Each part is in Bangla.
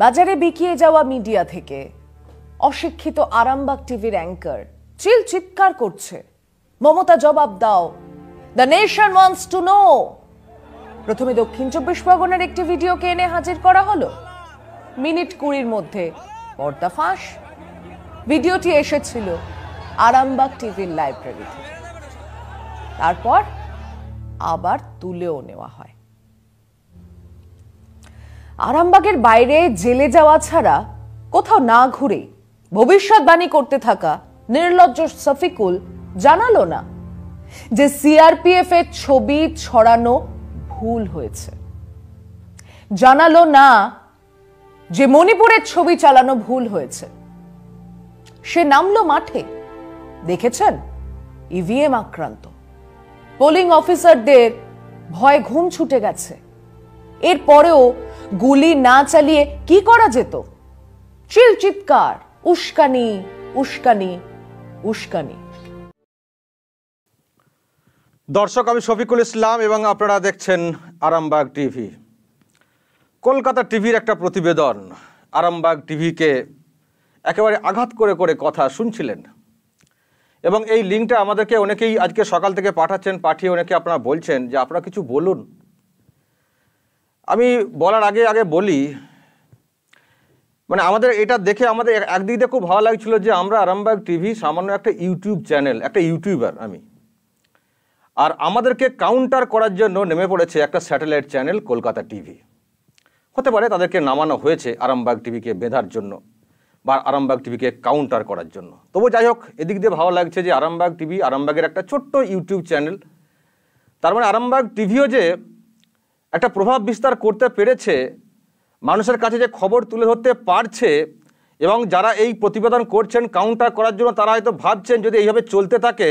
বাজারে বিকিয়ে যাওয়া মিডিয়া থেকে অশিক্ষিত আরামবাগ টিভির অ্যাঙ্কার চিল চিৎকার করছে মমতা জবাব দাও the nation wants to know প্রথমে দক্ষিণ চব্বিশ পরগনার একটি ভিডিওকে এনে হাজির করা হলো মিনিট কুড়ির মধ্যে পর্দা ফাঁস ভিডিওটি এসেছিল আরামবাগ টিভির লাইব্রেরিতে তারপর আবার তুলেও নেওয়া হয় আরামবাগের বাইরে জেলে যাওয়া ছাড়া কোথাও না ঘুরে ভবিষ্যৎবাণী করতে থাকা নির্লজ্জ সফিকুল জানালো না যে সিআরপিএফ এর ছবি ছড়ানো ভুল হয়েছে জানালো না যে মণিপুরের ছবি চালানো ভুল হয়েছে সে নামলো মাঠে দেখেছেন ইভিএম e আক্রান্ত পোলিং অফিসারদের ভয় ঘুম ছুটে গেছে এরপরেও গুলি না চালিয়ে কি করা যেত চিল চিৎকার উস্কানি উস্কানি উস্কানি দর্শক আমি শফিকুল ইসলাম এবং আপনারা দেখছেন আরামবাগ টিভি কলকাতা টিভির একটা প্রতিবেদন আরামবাগ টিভিকে একেবারে আঘাত করে করে কথা শুনছিলেন এবং এই লিঙ্কটা আমাদেরকে অনেকেই আজকে সকাল থেকে পাঠাচ্ছেন পাঠিয়ে অনেকে আপনারা বলছেন যে আপনারা কিছু বলুন আমি বলার আগে আগে বলি মানে আমাদের এটা দেখে আমাদের একদিক দিয়ে খুব ভালো লাগছিল যে আমরা আরামবাগ টিভি সামান্য একটা ইউটিউব চ্যানেল একটা ইউটিউবার আমি আর আমাদেরকে কাউন্টার করার জন্য নেমে পড়েছে একটা স্যাটেলাইট চ্যানেল কলকাতা টিভি হতে পারে তাদেরকে নামানো হয়েছে আরামবাগ টিভিকে বেঁধার জন্য বা আরামবাগ টিভিকে কাউন্টার করার জন্য তবু যাই হোক এদিক দিয়ে ভালো লাগছে যে আরামবাগ টিভি আরামবাগের একটা ছোট্ট ইউটিউব চ্যানেল তার মানে আরামবাগ টিভিও যে একটা প্রভাব বিস্তার করতে পেরেছে মানুষের কাছে যে খবর তুলে ধরতে পারছে এবং যারা এই প্রতিবেদন করছেন কাউন্টার করার জন্য তারা হয়তো ভাবছেন যদি এইভাবে চলতে থাকে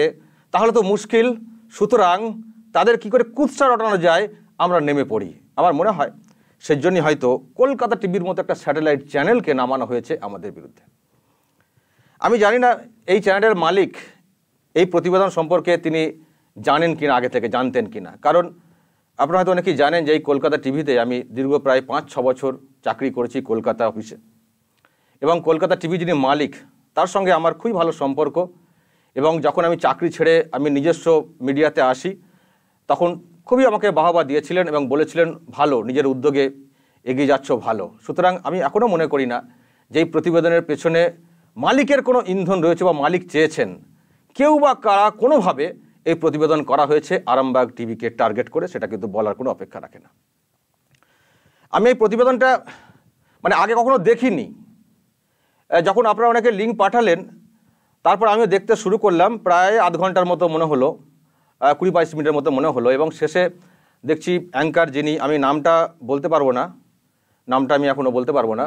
তাহলে তো মুশকিল সুতরাং তাদের কি করে কুৎসা রটানো যায় আমরা নেমে পড়ি আমার মনে হয় সেজন্যই হয়তো কলকাতা টিভির মতো একটা স্যাটেলাইট চ্যানেলকে নামানো হয়েছে আমাদের বিরুদ্ধে আমি জানি না এই চ্যানেলের মালিক এই প্রতিবেদন সম্পর্কে তিনি জানেন কিনা আগে থেকে জানতেন কিনা কারণ আপনারা হয়তো অনেকেই জানেন যে এই কলকাতা টিভিতে আমি দীর্ঘ প্রায় পাঁচ ছ বছর চাকরি করেছি কলকাতা অফিসে এবং কলকাতা টিভি যিনি মালিক তার সঙ্গে আমার খুবই ভালো সম্পর্ক এবং যখন আমি চাকরি ছেড়ে আমি নিজস্ব মিডিয়াতে আসি তখন খুবই আমাকে বাহবা দিয়েছিলেন এবং বলেছিলেন ভালো নিজের উদ্যোগে এগিয়ে যাচ্ছ ভালো সুতরাং আমি এখনও মনে করি না যে এই প্রতিবেদনের পেছনে মালিকের কোনো ইন্ধন রয়েছে বা মালিক চেয়েছেন কেউ বা কারা কোনোভাবে এই প্রতিবেদন করা হয়েছে আরামবাগ টিভিকে টার্গেট করে সেটা কিন্তু বলার কোনো অপেক্ষা রাখে না আমি এই প্রতিবেদনটা মানে আগে কখনো দেখিনি যখন আপনারা অনেকে লিঙ্ক পাঠালেন তারপর আমি দেখতে শুরু করলাম প্রায় আধ ঘন্টার মতো মনে হলো কুড়ি বাইশ মিনিটের মতো মনে হলো এবং শেষে দেখছি অ্যাঙ্কার যিনি আমি নামটা বলতে পারবো না নামটা আমি এখনও বলতে পারবো না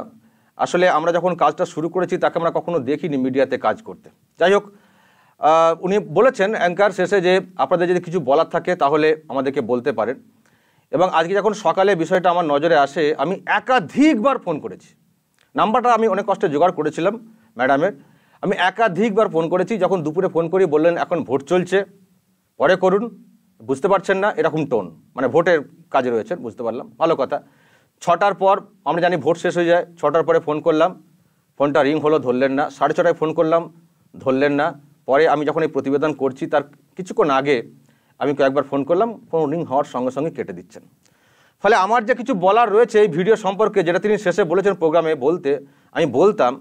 আসলে আমরা যখন কাজটা শুরু করেছি তাকে আমরা কখনো দেখিনি মিডিয়াতে কাজ করতে যাই হোক উনি বলেছেন অ্যাঙ্কার শেষে যে আপনাদের যদি কিছু বলার থাকে তাহলে আমাদেরকে বলতে পারেন এবং আজকে যখন সকালে বিষয়টা আমার নজরে আসে আমি একাধিকবার ফোন করেছি নাম্বারটা আমি অনেক কষ্টে জোগাড় করেছিলাম ম্যাডামের আমি একাধিকবার ফোন করেছি যখন দুপুরে ফোন করি বললেন এখন ভোট চলছে পরে করুন বুঝতে পারছেন না এরকম টোন মানে ভোটের কাজে রয়েছেন বুঝতে পারলাম ভালো কথা ছটার পর আমরা জানি ভোট শেষ হয়ে যায় ছটার পরে ফোন করলাম ফোনটা রিং হলো ধরলেন না সাড়ে ছটায় ফোন করলাম ধরলেন না পরে আমি যখন এই প্রতিবেদন করছি তার কিছুক্ষণ আগে আমি কয়েকবার ফোন করলাম ফোন রিং হওয়ার সঙ্গে সঙ্গে কেটে দিচ্ছেন ফলে আমার যে কিছু বলার রয়েছে এই ভিডিও সম্পর্কে যেটা তিনি শেষে বলেছেন প্রোগ্রামে বলতে আমি বলতাম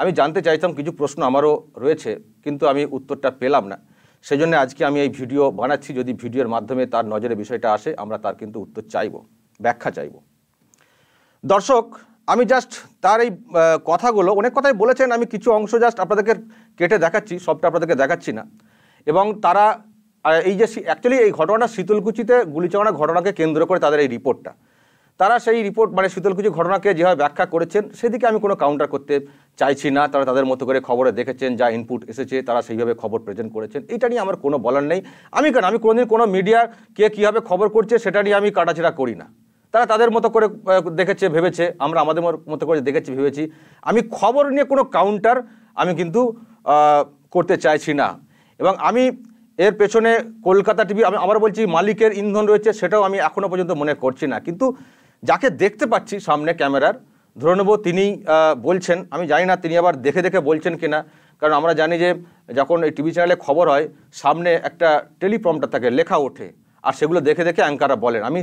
আমি জানতে চাইতাম কিছু প্রশ্ন আমারও রয়েছে কিন্তু আমি উত্তরটা পেলাম না সেই জন্য আজকে আমি এই ভিডিও বানাচ্ছি যদি ভিডিওর মাধ্যমে তার নজরে বিষয়টা আসে আমরা তার কিন্তু উত্তর চাইব ব্যাখ্যা চাইব দর্শক আমি জাস্ট তার এই কথাগুলো অনেক কথাই বলেছেন আমি কিছু অংশ জাস্ট আপনাদেরকে কেটে দেখাচ্ছি সবটা আপনাদেরকে দেখাচ্ছি না এবং তারা এই যে অ্যাকচুয়ালি এই ঘটনা শীতলকুচিতে গুলিচালনা ঘটনাকে কেন্দ্র করে তাদের এই রিপোর্টটা তারা সেই রিপোর্ট মানে শীতলকুচি ঘটনাকে যেভাবে ব্যাখ্যা করেছেন সেদিকে আমি কোনো কাউন্টার করতে চাইছি না তারা তাদের মতো করে খবরে দেখেছেন যা ইনপুট এসেছে তারা সেইভাবে খবর প্রেজেন্ট করেছেন এটা নিয়ে আমার কোনো বলার নেই আমি কেন আমি কোনোদিন কোনো মিডিয়া কে কীভাবে খবর করছে সেটা নিয়ে আমি কাটাছেড়া করি না তারা তাদের মতো করে দেখেছে ভেবেছে আমরা আমাদের মতো করে দেখেছি ভেবেছি আমি খবর নিয়ে কোনো কাউন্টার আমি কিন্তু করতে চাইছি না এবং আমি এর পেছনে কলকাতা টিভি আমি আবার বলছি মালিকের ইন্ধন রয়েছে সেটাও আমি এখনও পর্যন্ত মনে করছি না কিন্তু যাকে দেখতে পাচ্ছি সামনে ক্যামেরার ধরে নেব তিনি বলছেন আমি জানি না তিনি আবার দেখে দেখে বলছেন কি না কারণ আমরা জানি যে যখন এই টিভি চ্যানেলে খবর হয় সামনে একটা টেলিপ্রমটা থাকে লেখা ওঠে আর সেগুলো দেখে দেখে অ্যাঙ্কাররা বলেন আমি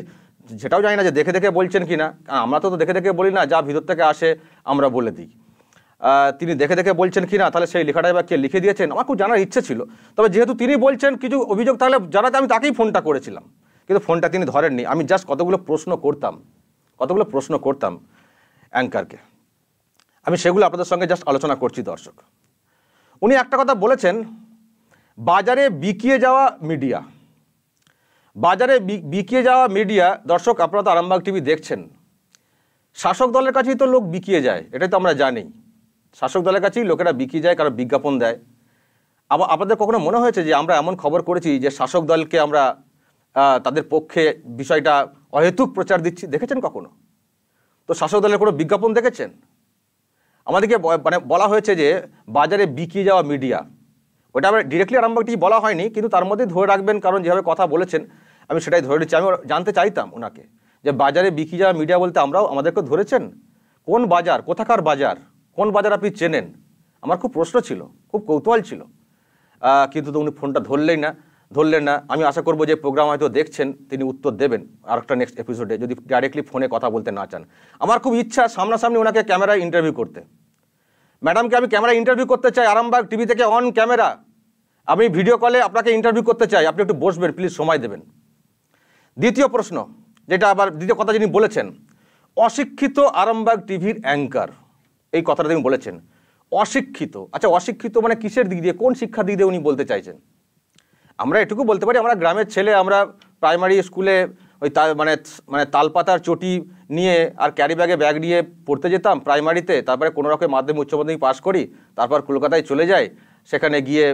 যেটাও জানি না যে দেখে দেখে বলছেন কি না আমরা তো দেখে দেখে বলি না যা ভিতর থেকে আসে আমরা বলে দিই তিনি দেখে দেখে বলছেন কি না তাহলে সেই লেখাটাই বা কে লিখে দিয়েছেন আমার খুব জানার ইচ্ছে ছিল তবে যেহেতু তিনি বলছেন কিছু অভিযোগ তাহলে জানাতে আমি তাকেই ফোনটা করেছিলাম কিন্তু ফোনটা তিনি ধরেননি আমি জাস্ট কতগুলো প্রশ্ন করতাম কতগুলো প্রশ্ন করতাম অ্যাঙ্কারকে আমি সেগুলো আপনাদের সঙ্গে জাস্ট আলোচনা করছি দর্শক উনি একটা কথা বলেছেন বাজারে বিকিয়ে যাওয়া মিডিয়া বাজারে বিকিয়ে যাওয়া মিডিয়া দর্শক আপনারা তো আরামবাগ টিভি দেখছেন শাসক দলের কাছেই তো লোক বিকিয়ে যায় এটাই তো আমরা জানি শাসক দলের কাছেই লোকেরা বিকিয়ে যায় কারণ বিজ্ঞাপন দেয় আবার আপনাদের কখনো মনে হয়েছে যে আমরা এমন খবর করেছি যে শাসক দলকে আমরা তাদের পক্ষে বিষয়টা অহেতুক প্রচার দিচ্ছি দেখেছেন কখনো তো শাসক দলের কোনো বিজ্ঞাপন দেখেছেন আমাদেরকে মানে বলা হয়েছে যে বাজারে বিকিয়ে যাওয়া মিডিয়া ওটা আমরা ডিরেক্টলি আরামবাগটি বলা হয়নি কিন্তু তার মধ্যে ধরে রাখবেন কারণ যেভাবে কথা বলেছেন আমি সেটাই ধরে নিচ্ছি আমি জানতে চাইতাম ওনাকে যে বাজারে বিক্রি যাওয়া মিডিয়া বলতে আমরাও আমাদেরকে ধরেছেন কোন বাজার কোথাকার বাজার কোন বাজার আপনি চেনেন আমার খুব প্রশ্ন ছিল খুব কৌতূহল ছিল কিন্তু তো উনি ফোনটা ধরলেই না ধরলেন না আমি আশা করবো যে প্রোগ্রাম হয়তো দেখছেন তিনি উত্তর দেবেন আরেকটা নেক্সট এপিসোডে যদি ডাইরেক্টলি ফোনে কথা বলতে না চান আমার খুব ইচ্ছা সামনাসামনি ওনাকে ক্যামেরায় ইন্টারভিউ করতে ম্যাডামকে আমি ক্যামেরা ইন্টারভিউ করতে চাই আরামবাগ টিভি থেকে অন ক্যামেরা আমি ভিডিও কলে আপনাকে ইন্টারভিউ করতে চাই আপনি একটু বসবেন প্লিজ সময় দেবেন দ্বিতীয় প্রশ্ন যেটা আবার দ্বিতীয় কথা যিনি বলেছেন অশিক্ষিত আরামবাগ টিভির অ্যাঙ্কার এই কথাটা তিনি বলেছেন অশিক্ষিত আচ্ছা অশিক্ষিত মানে কিসের দিক দিয়ে কোন শিক্ষা দিক দিয়ে উনি বলতে চাইছেন আমরা এটুকু বলতে পারি আমরা গ্রামের ছেলে আমরা প্রাইমারি স্কুলে ওই মানে মানে তালপাতার চটি নিয়ে আর ক্যারি ব্যাগে ব্যাগ নিয়ে পড়তে যেতাম প্রাইমারিতে তারপরে কোনো রকম মাধ্যমিক উচ্চ মাধ্যমিক পাশ করি তারপর কলকাতায় চলে যাই সেখানে গিয়ে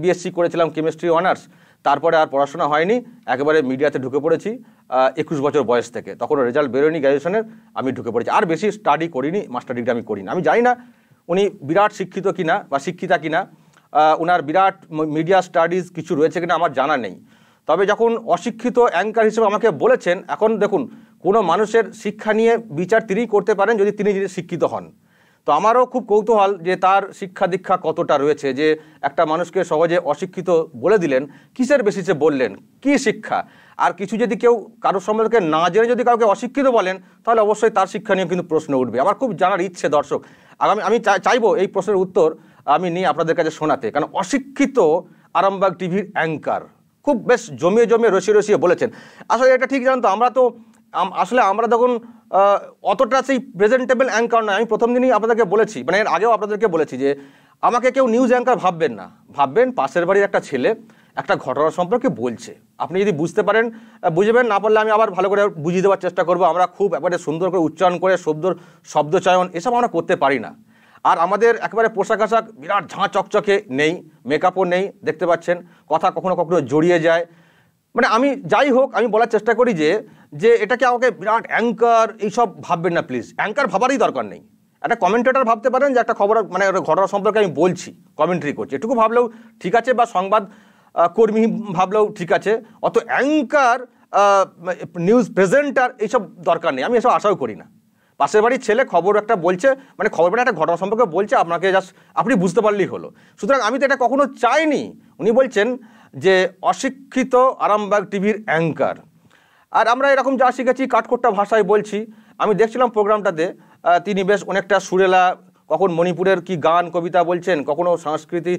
বিএসসি করেছিলাম কেমিস্ট্রি অনার্স তারপরে আর পড়াশোনা হয়নি একেবারে মিডিয়াতে ঢুকে পড়েছি একুশ বছর বয়স থেকে তখন রেজাল্ট বেরোয়নি গ্র্যাজুয়েশনের আমি ঢুকে পড়েছি আর বেশি স্টাডি করিনি মাস্টার ডিগ্রি আমি করিনি আমি জানি না উনি বিরাট শিক্ষিত কিনা বা শিক্ষিতা কিনা ওনার বিরাট মিডিয়া স্টাডিজ কিছু রয়েছে কিনা আমার জানা নেই তবে যখন অশিক্ষিত অ্যাঙ্কার হিসেবে আমাকে বলেছেন এখন দেখুন কোনো মানুষের শিক্ষা নিয়ে বিচার তিনিই করতে পারেন যদি তিনি শিক্ষিত হন তো আমারও খুব কৌতূহল যে তার শিক্ষা দীক্ষা কতটা রয়েছে যে একটা মানুষকে সহজে অশিক্ষিত বলে দিলেন কিসের বেসিসে বললেন কি শিক্ষা আর কিছু যদি কেউ কারোর সম্পর্কে না জেনে যদি কাউকে অশিক্ষিত বলেন তাহলে অবশ্যই তার শিক্ষা নিয়ে কিন্তু প্রশ্ন উঠবে আমার খুব জানার ইচ্ছে দর্শক আগামী আমি চাইবো এই প্রশ্নের উত্তর আমি নিয়ে আপনাদের কাছে শোনাতে কারণ অশিক্ষিত আরামবাগ টিভির অ্যাঙ্কার খুব বেশ জমিয়ে জমিয়ে রসিয়ে রসিয়ে বলেছেন আসলে এটা ঠিক জানতো আমরা তো আসলে আমরা তখন অতটা সেই প্রেজেন্টেবল অ্যাঙ্কার নয় আমি প্রথম দিনই আপনাদেরকে বলেছি মানে এর আগেও আপনাদেরকে বলেছি যে আমাকে কেউ নিউজ অ্যাঙ্কার ভাববেন না ভাববেন পাশের বাড়ির একটা ছেলে একটা ঘটনা সম্পর্কে বলছে আপনি যদি বুঝতে পারেন বুঝবেন না পারলে আমি আবার ভালো করে বুঝিয়ে দেওয়ার চেষ্টা করব আমরা খুব একবারে সুন্দর করে উচ্চারণ করে শব্দ শব্দচয়ন এসব আমরা করতে পারি না আর আমাদের একেবারে পোশাক আশাক বিরাট ঝাঁ চকচকে নেই মেকআপও নেই দেখতে পাচ্ছেন কথা কখনো কখনো জড়িয়ে যায় মানে আমি যাই হোক আমি বলার চেষ্টা করি যে যে এটাকে আমাকে বিরাট অ্যাঙ্কার এইসব ভাববেন না প্লিজ অ্যাঙ্কার ভাবারই দরকার নেই একটা কমেন্টেটার ভাবতে পারেন যে একটা খবর মানে ঘটনা সম্পর্কে আমি বলছি কমেন্ট্রি করছি এটুকু ভাবলেও ঠিক আছে বা সংবাদ কর্মী ভাবলেও ঠিক আছে অত অ্যাঙ্কার নিউজ প্রেজেন্টার এইসব দরকার নেই আমি এসব আশাও করি না পাশের বাড়ির ছেলে খবর একটা বলছে মানে খবর মানে একটা ঘটনা সম্পর্কে বলছে আপনাকে জাস্ট আপনি বুঝতে পারলেই হলো সুতরাং আমি তো এটা কখনো চাইনি উনি বলছেন যে অশিক্ষিত আরামবাগ টিভির অ্যাঙ্কার আর আমরা এরকম যা শিখেছি কাঠকোট্টা ভাষায় বলছি আমি দেখছিলাম প্রোগ্রামটাতে তিনি বেশ অনেকটা সুরেলা কখন মণিপুরের কি গান কবিতা বলছেন কখনও সংস্কৃতি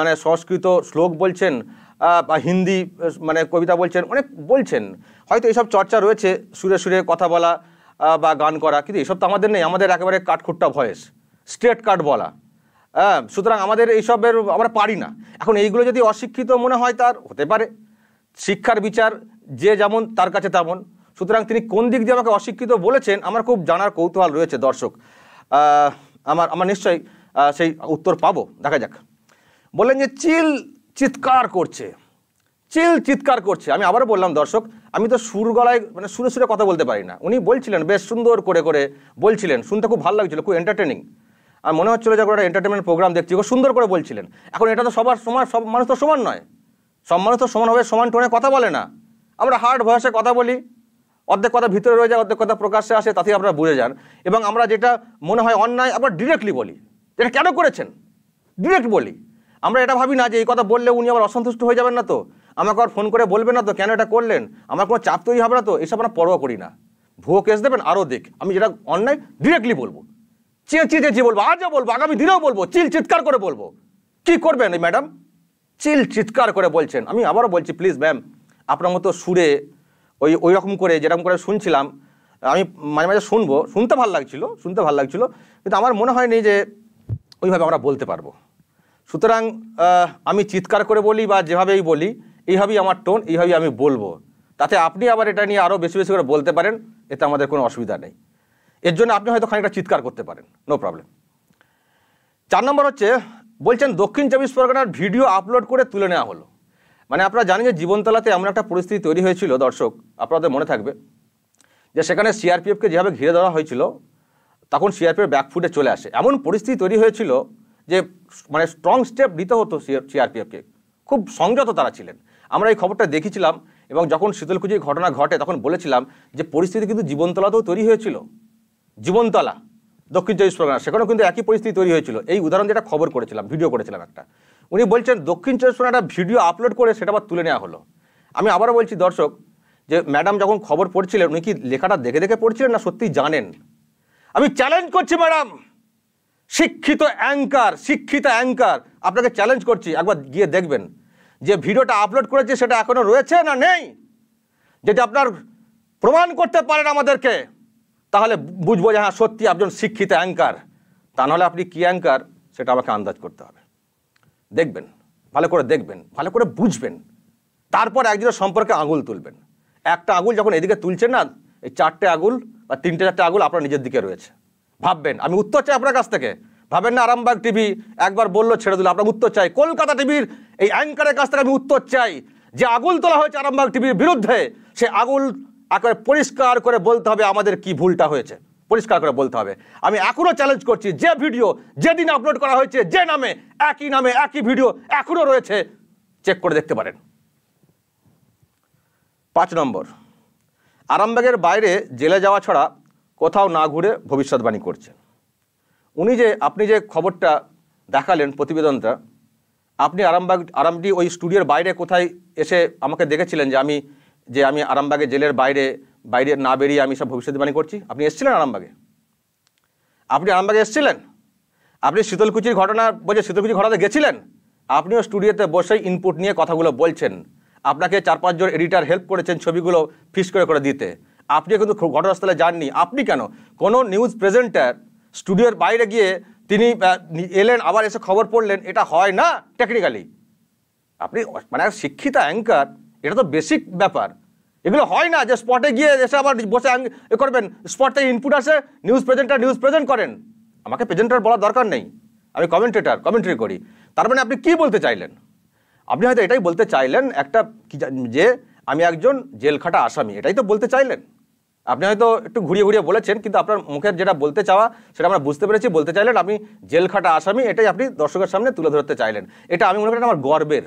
মানে সংস্কৃত শ্লোক বলছেন বা হিন্দি মানে কবিতা বলছেন অনেক বলছেন হয়তো এইসব চর্চা রয়েছে সুরে সুরে কথা বলা বা গান করা কিন্তু এসব তো আমাদের নেই আমাদের একেবারে কাঠখুট্টা ভয়েস স্ট্রেট কাট বলা হ্যাঁ সুতরাং আমাদের এইসবের আমরা পারি না এখন এইগুলো যদি অশিক্ষিত মনে হয় তার হতে পারে শিক্ষার বিচার যে যেমন তার কাছে তেমন সুতরাং তিনি কোন দিক দিয়ে আমাকে অশিক্ষিত বলেছেন আমার খুব জানার কৌতূহল রয়েছে দর্শক আমার আমার নিশ্চয়ই সেই উত্তর পাবো দেখা যাক বললেন যে চিল চিৎকার করছে চিল চিৎকার করছে আমি আবার বললাম দর্শক আমি তো সুর গলায় মানে সুরে সুরে কথা বলতে পারি না উনি বলছিলেন বেশ সুন্দর করে করে বলছিলেন শুনতে খুব ভালো লাগছিল খুব এন্টারটেনিং আর মনে হচ্ছিল যে একটা এন্টারটেনমেন্ট প্রোগ্রাম দেখছি খুব সুন্দর করে বলছিলেন এখন এটা তো সবার সমান সব মানুষ তো সমান নয় সব মানুষ তো সমান হবে সমান টোনে কথা বলে না আমরা হার্ড ভয়েসে কথা বলি অর্ধেক কথা ভিতরে রয়ে যায় অর্ধেক কথা প্রকাশ্যে আসে তাতে আপনারা বুঝে যান এবং আমরা যেটা মনে হয় অন্যায় আমরা ডিরেক্টলি বলি এটা কেন করেছেন ডিরেক্ট বলি আমরা এটা ভাবি না যে এই কথা বললে উনি আবার অসন্তুষ্ট হয়ে যাবেন না তো আমাকে আর ফোন করে বলবেন না তো কেন এটা করলেন আমার কোনো চাপ তৈরি হবে না তো এসব আমরা পরোয়া করি না ভুয়ো কেস দেবেন আরও দেখ আমি যেটা অন্যায় ডিরেক্টলি বলবো চেয়ে চেয়ে চেঁচিয়ে বলবো আজও বলবো আগামী দিনেও বলবো চিল চিৎকার করে বলবো কি করবেন এই ম্যাডাম চিল চিৎকার করে বলছেন আমি আবারও বলছি প্লিজ ম্যাম আপনার মতো সুরে ওই ওই রকম করে যেরকম করে শুনছিলাম আমি মাঝে মাঝে শুনবো শুনতে ভালো লাগছিল শুনতে ভালো লাগছিল কিন্তু আমার মনে হয়নি যে ওইভাবে আমরা বলতে পারবো সুতরাং আমি চিৎকার করে বলি বা যেভাবেই বলি এইভাবেই আমার টোন এইভাবেই আমি বলবো তাতে আপনি আবার এটা নিয়ে আরও বেশি বেশি করে বলতে পারেন এতে আমাদের কোনো অসুবিধা নেই এর জন্য আপনি হয়তো খানিকটা চিৎকার করতে পারেন নো প্রবলেম চার নম্বর হচ্ছে বলছেন দক্ষিণ চব্বিশ পরগনার ভিডিও আপলোড করে তুলে নেওয়া হলো মানে আপনারা জানেন যে জীবনতলাতে এমন একটা পরিস্থিতি তৈরি হয়েছিল দর্শক আপনাদের মনে থাকবে যে সেখানে সিআরপিএফকে যেভাবে ঘিরে ধরা হয়েছিল তখন সিআরপিএফ ব্যাকফুটে চলে আসে এমন পরিস্থিতি তৈরি হয়েছিল যে মানে স্ট্রং স্টেপ নিতে হতো সিআরপিএফকে খুব সংযত তারা ছিলেন আমরা এই খবরটা দেখেছিলাম এবং যখন শীতলকুচির ঘটনা ঘটে তখন বলেছিলাম যে পরিস্থিতি কিন্তু জীবনতলাতেও তৈরি হয়েছিল জীবনতলা দক্ষিণ চব্বিশ পরগনা সেখানেও কিন্তু একই পরিস্থিতি তৈরি হয়েছিল এই উদাহরণ যেটা খবর করেছিলাম ভিডিও করেছিলাম একটা উনি বলছেন দক্ষিণ চব্বিশ পরগনা একটা ভিডিও আপলোড করে সেটা আবার তুলে নেওয়া হলো আমি আবারও বলছি দর্শক যে ম্যাডাম যখন খবর পড়ছিলেন উনি কি লেখাটা দেখে দেখে পড়ছিলেন না সত্যি জানেন আমি চ্যালেঞ্জ করছি ম্যাডাম শিক্ষিত অ্যাঙ্কার শিক্ষিত অ্যাঙ্কার আপনাকে চ্যালেঞ্জ করছি একবার গিয়ে দেখবেন যে ভিডিওটা আপলোড করেছে সেটা এখনও রয়েছে না নেই যদি আপনার প্রমাণ করতে পারেন আমাদেরকে তাহলে বুঝবো যে হ্যাঁ সত্যি একজন শিক্ষিত অ্যাঙ্কার তা নাহলে আপনি কী অ্যাঙ্কার সেটা আমাকে আন্দাজ করতে হবে দেখবেন ভালো করে দেখবেন ভালো করে বুঝবেন তারপর একজনের সম্পর্কে আঙুল তুলবেন একটা আঙুল যখন এদিকে তুলছেন না এই চারটে আঙুল বা তিনটে চারটে আঙুল আপনার নিজের দিকে রয়েছে ভাববেন আমি উত্তর চাই আপনার কাছ থেকে ভাবেন না আরামবাগ টিভি একবার বললো ছেড়ে দিল আপনার উত্তর চাই কলকাতা টিভির এই অ্যাঙ্কারের কাছ থেকে আমি উত্তর চাই যে আগুল তোলা হয়েছে আরামবাগ টিভির বিরুদ্ধে সে আগুল একেবারে পরিষ্কার করে বলতে হবে আমাদের কি ভুলটা হয়েছে পরিষ্কার করে বলতে হবে আমি এখনও চ্যালেঞ্জ করছি যে ভিডিও যেদিন আপলোড করা হয়েছে যে নামে একই নামে একই ভিডিও এখনও রয়েছে চেক করে দেখতে পারেন পাঁচ নম্বর আরামবাগের বাইরে জেলে যাওয়া ছাড়া কোথাও না ঘুরে ভবিষ্যৎবাণী করছে উনি যে আপনি যে খবরটা দেখালেন প্রতিবেদনটা আপনি আরামবাগ আরামটি ওই স্টুডিওর বাইরে কোথায় এসে আমাকে দেখেছিলেন যে আমি যে আমি আরামবাগে জেলের বাইরে বাইরে না বেরিয়ে আমি সব ভবিষ্যৎবাণী করছি আপনি এসেছিলেন আরামবাগে আপনি আরামবাগে এসেছিলেন আপনি শীতলকুচির ঘটনা বলছে শীতলকুচির ঘটনাতে গেছিলেন আপনিও স্টুডিওতে বসেই ইনপুট নিয়ে কথাগুলো বলছেন আপনাকে চার পাঁচজন এডিটার হেল্প করেছেন ছবিগুলো ফিস করে করে দিতে আপনিও কিন্তু ঘটনাস্থলে যাননি আপনি কেন কোনো নিউজ প্রেজেন্টার স্টুডিওর বাইরে গিয়ে তিনি এলেন আবার এসে খবর পড়লেন এটা হয় না টেকনিক্যালি আপনি মানে শিক্ষিত অ্যাঙ্কার এটা তো বেসিক ব্যাপার এগুলো হয় না যে স্পটে গিয়ে এসে আবার বসে এ করবেন স্পট থেকে ইনপুট আসে নিউজ প্রেজেন্টার নিউজ প্রেজেন্ট করেন আমাকে প্রেজেন্টার বলার দরকার নেই আমি কমেন্টেটার কমেন্ট্রি করি তার মানে আপনি কি বলতে চাইলেন আপনি হয়তো এটাই বলতে চাইলেন একটা যে আমি একজন জেলখাটা আসামি এটাই তো বলতে চাইলেন আপনি হয়তো একটু ঘুরিয়ে ঘুরিয়ে বলেছেন কিন্তু আপনার মুখের যেটা বলতে চাওয়া সেটা আমরা বুঝতে পেরেছি বলতে চাইলেন আপনি জেলখাটা আসামি এটাই আপনি দর্শকের সামনে তুলে ধরতে চাইলেন এটা আমি মনে করি আমার গর্বের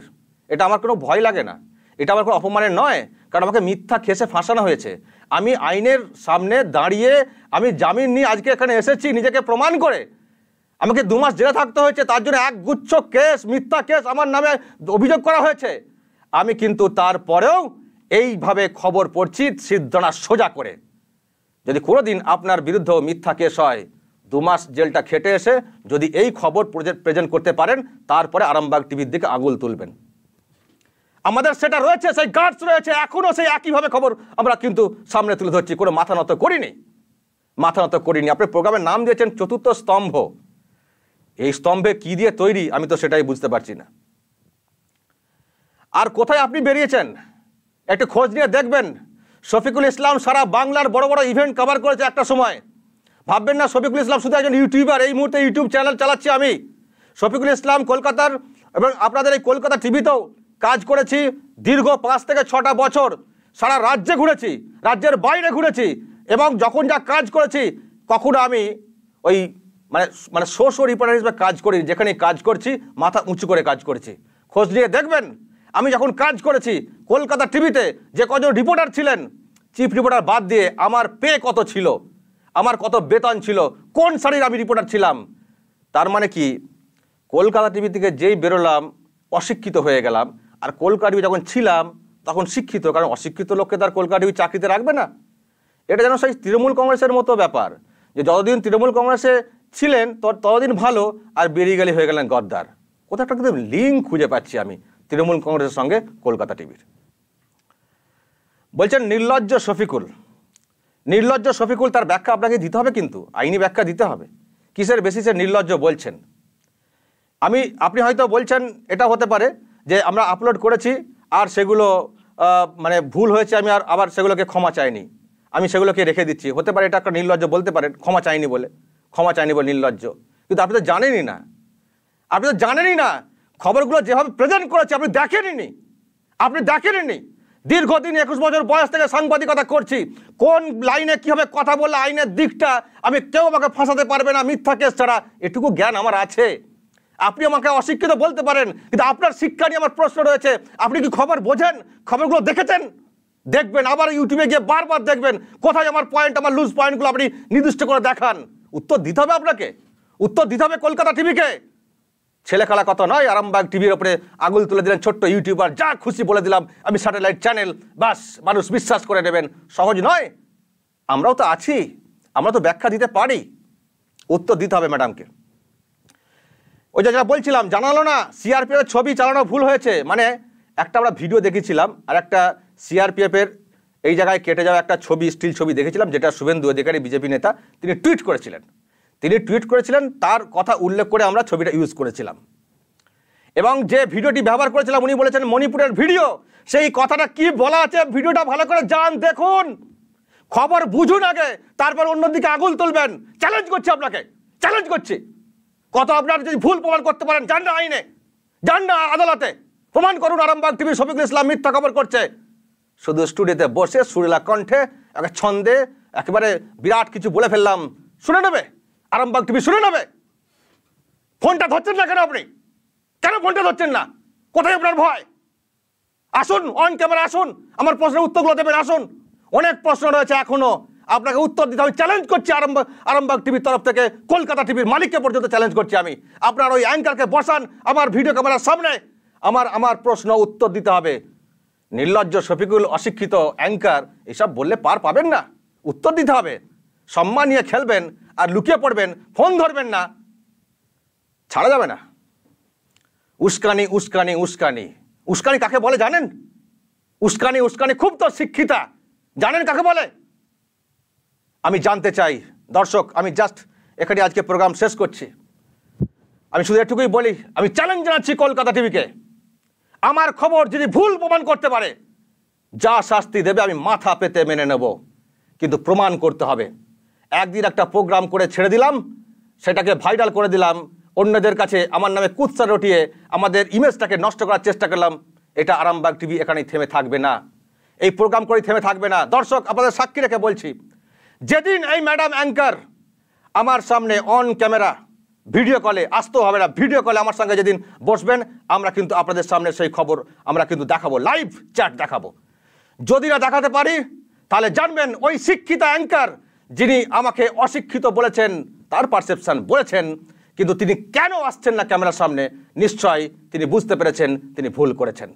এটা আমার কোনো ভয় লাগে না এটা আমার কোনো অপমানের নয় কারণ আমাকে মিথ্যা খেসে ফাঁসানো হয়েছে আমি আইনের সামনে দাঁড়িয়ে আমি জামিন নিয়ে আজকে এখানে এসেছি নিজেকে প্রমাণ করে আমাকে দু মাস জেলে থাকতে হয়েছে তার জন্য এক গুচ্ছ কেস মিথ্যা কেস আমার নামে অভিযোগ করা হয়েছে আমি কিন্তু তারপরেও এইভাবে খবর পড়ছি সিদ্ধনা সোজা করে যদি কোনোদিন আপনার বিরুদ্ধে মিথ্যা কেস হয় দু মাস জেলটা খেটে এসে যদি এই খবর প্রেজেন্ট করতে পারেন তারপরে আরামবাগ টিভির দিকে আঙুল তুলবেন আমাদের সেটা রয়েছে সেই গার্ডস রয়েছে এখনও সেই একইভাবে খবর আমরা কিন্তু সামনে তুলে ধরছি কোনো মাথা নত করিনি মাথা নত করিনি আপনি প্রোগ্রামের নাম দিয়েছেন চতুর্থ স্তম্ভ এই স্তম্ভে কি দিয়ে তৈরি আমি তো সেটাই বুঝতে পারছি না আর কোথায় আপনি বেরিয়েছেন একটু খোঁজ নিয়ে দেখবেন শফিকুল ইসলাম সারা বাংলার বড় বড় ইভেন্ট কভার করেছে একটা সময় ভাববেন না শফিকুল ইসলাম শুধু একজন ইউটিউবার এই মুহূর্তে ইউটিউব চ্যানেল চালাচ্ছি আমি শফিকুল ইসলাম কলকাতার এবং আপনাদের এই কলকাতা টিভিতেও কাজ করেছি দীর্ঘ পাঁচ থেকে ছটা বছর সারা রাজ্যে ঘুরেছি রাজ্যের বাইরে ঘুরেছি এবং যখন যা কাজ করেছি কখনো আমি ওই মানে মানে সোশ্যাল হিসেবে কাজ করি যেখানে কাজ করছি মাথা উঁচু করে কাজ করেছি খোঁজ নিয়ে দেখবেন আমি যখন কাজ করেছি কলকাতা টিভিতে যে কজন রিপোর্টার ছিলেন চিফ রিপোর্টার বাদ দিয়ে আমার পে কত ছিল আমার কত বেতন ছিল কোন শাড়ির আমি রিপোর্টার ছিলাম তার মানে কি কলকাতা টিভি থেকে যেই বেরোলাম অশিক্ষিত হয়ে গেলাম আর কোলকাটবি যখন ছিলাম তখন শিক্ষিত কারণ অশিক্ষিত লোককে তার কোলকাটবি চাকরিতে রাখবে না এটা যেন সেই তৃণমূল কংগ্রেসের মতো ব্যাপার যে যতদিন তৃণমূল কংগ্রেসে ছিলেন ততদিন ভালো আর বেরিয়ে গেলে হয়ে গেলেন গদ্দার কোথাও একটা কিন্তু লিঙ্ক খুঁজে পাচ্ছি আমি তৃণমূল কংগ্রেসের সঙ্গে কলকাতা টিভির বলছেন নির্লজ্জ শফিকুল নির্লজ্জ শফিকুল তার ব্যাখ্যা আপনাকে দিতে হবে কিন্তু আইনি ব্যাখ্যা দিতে হবে কিসের বেসিসে নির্লজ্জ বলছেন আমি আপনি হয়তো বলছেন এটা হতে পারে যে আমরা আপলোড করেছি আর সেগুলো মানে ভুল হয়েছে আমি আর আবার সেগুলোকে ক্ষমা চাইনি আমি সেগুলোকে রেখে দিচ্ছি হতে পারে এটা একটা নির্লজ্জ বলতে পারে ক্ষমা চাইনি বলে ক্ষমা চাইনি বলে নির্লজ্জ কিন্তু আপনি তো জানেনই না আপনি তো জানেনই না খবরগুলো যেভাবে প্রেজেন্ট করেছে আপনি দেখেননি আপনি দেখেননি দীর্ঘদিন একুশ বছর বয়স থেকে সাংবাদিকতা করছি কোন লাইনে কীভাবে কথা বললে আইনের দিকটা আমি কেউ আমাকে ফাঁসাতে পারবে না মিথ্যা কেস ছাড়া এটুকু জ্ঞান আমার আছে আপনি আমাকে অশিক্ষিত বলতে পারেন কিন্তু আপনার শিক্ষা নিয়ে আমার প্রশ্ন রয়েছে আপনি কি খবর বোঝেন খবরগুলো দেখেছেন দেখবেন আবার ইউটিউবে গিয়ে বারবার দেখবেন কোথায় আমার পয়েন্ট আমার লুজ পয়েন্টগুলো আপনি নির্দিষ্ট করে দেখান উত্তর দিতে হবে আপনাকে উত্তর দিতে হবে কলকাতা টিভিকে ছেলে খেলা কথা নয় আরামবাগ টিভির ওপরে আগুল তুলে দিলেন ছোট্ট ইউটিউবার যা খুশি বলে দিলাম আমি স্যাটেলাইট চ্যানেল বাস মানুষ বিশ্বাস করে নেবেন সহজ নয় আমরাও তো আছি আমরা তো ব্যাখ্যা দিতে পারি উত্তর দিতে হবে ম্যাডামকে ওই যেটা বলছিলাম জানালো না সিআরপিএফের ছবি চালানো ভুল হয়েছে মানে একটা আমরা ভিডিও দেখেছিলাম আর একটা সিআরপিএফের এই জায়গায় কেটে যাওয়া একটা ছবি স্টিল ছবি দেখেছিলাম যেটা শুভেন্দু অধিকারী বিজেপি নেতা তিনি টুইট করেছিলেন তিনি টুইট করেছিলেন তার কথা উল্লেখ করে আমরা ছবিটা ইউজ করেছিলাম এবং যে ভিডিওটি ব্যবহার করেছিলাম উনি বলেছেন মণিপুরের ভিডিও সেই কথাটা কি বলা আছে ভিডিওটা ভালো করে যান দেখুন খবর বুঝুন আগে তারপর অন্যদিকে আগুন তুলবেন চ্যালেঞ্জ করছি আপনাকে চ্যালেঞ্জ করছি কথা আপনারা যদি ভুল প্রমাণ করতে পারেন যান না আইনে যান না আদালতে প্রমাণ করুন আরামবাগ টিভি শফিকুল ইসলাম মিথ্যা খবর করছে শুধু স্টুডিওতে বসে সুরিলা কণ্ঠে এক ছন্দে একেবারে বিরাট কিছু বলে ফেললাম শুনে নেবে আরামবাগ টিভি শুনে নেবে ফোনটা ধরছেন না কেন আপনি কেন ফোনটা ধরছেন না কোথায় আপনার ভয় আসুন অন ক্যামেরা আসুন আমার প্রশ্নের উত্তরগুলো দেবেন আসুন অনেক প্রশ্ন রয়েছে এখনও আপনাকে উত্তর দিতে আমি চ্যালেঞ্জ করছি আরম্ভ আরামবাগ টিভির তরফ থেকে কলকাতা টিভির মালিককে পর্যন্ত চ্যালেঞ্জ করছি আমি আপনার ওই অ্যাঙ্কারকে বসান আমার ভিডিও ক্যামেরার সামনে আমার আমার প্রশ্ন উত্তর দিতে হবে নির্লজ্জ শফিকুল অশিক্ষিত অ্যাঙ্কার এসব বললে পার পাবেন না উত্তর দিতে হবে সম্মান নিয়ে খেলবেন আর লুকিয়ে পড়বেন ফোন ধরবেন না ছাড়া যাবে না উস্কানি উস্কানি উস্কানি উস্কানি কাকে বলে জানেন উস্কানি উস্কানি খুব তো শিক্ষিতা জানেন কাকে বলে আমি জানতে চাই দর্শক আমি জাস্ট এখানে আজকে প্রোগ্রাম শেষ করছি আমি শুধু এটুকুই বলি আমি চ্যালেঞ্জ জানাচ্ছি কলকাতা টিভিকে আমার খবর যদি ভুল প্রমাণ করতে পারে যা শাস্তি দেবে আমি মাথা পেতে মেনে নেব কিন্তু প্রমাণ করতে হবে একদিন একটা প্রোগ্রাম করে ছেড়ে দিলাম সেটাকে ভাইরাল করে দিলাম অন্যদের কাছে আমার নামে কুৎসা রটিয়ে আমাদের ইমেজটাকে নষ্ট করার চেষ্টা করলাম এটা আরামবাগ টিভি এখানেই থেমে থাকবে না এই প্রোগ্রাম করেই থেমে থাকবে না দর্শক আপনাদের সাক্ষী রেখে বলছি যেদিন এই ম্যাডাম অ্যাঙ্কার আমার সামনে অন ক্যামেরা ভিডিও কলে আসতেও হবে না ভিডিও কলে আমার সঙ্গে যেদিন বসবেন আমরা কিন্তু আপনাদের সামনে সেই খবর আমরা কিন্তু দেখাবো লাইভ চ্যাট দেখাবো যদি না দেখাতে পারি তাহলে জানবেন ওই শিক্ষিতা অ্যাঙ্কার যিনি আমাকে অশিক্ষিত বলেছেন তার পারসেপশান বলেছেন কিন্তু তিনি কেন আসছেন না ক্যামেরার সামনে নিশ্চয় তিনি বুঝতে পেরেছেন তিনি ভুল করেছেন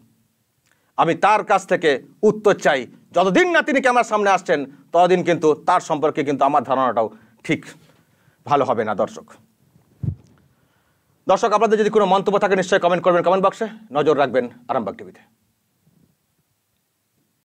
আমি তার কাছ থেকে উত্তর চাই যতদিন না তিনি ক্যামেরার সামনে আসছেন ততদিন কিন্তু তার সম্পর্কে কিন্তু আমার ধারণাটাও ঠিক ভালো হবে না দর্শক দর্শক আপনাদের যদি কোনো মন্তব্য থাকে নিশ্চয়ই কমেন্ট করবেন কমেন্ট বক্সে নজর রাখবেন আরামবাগ টিভিতে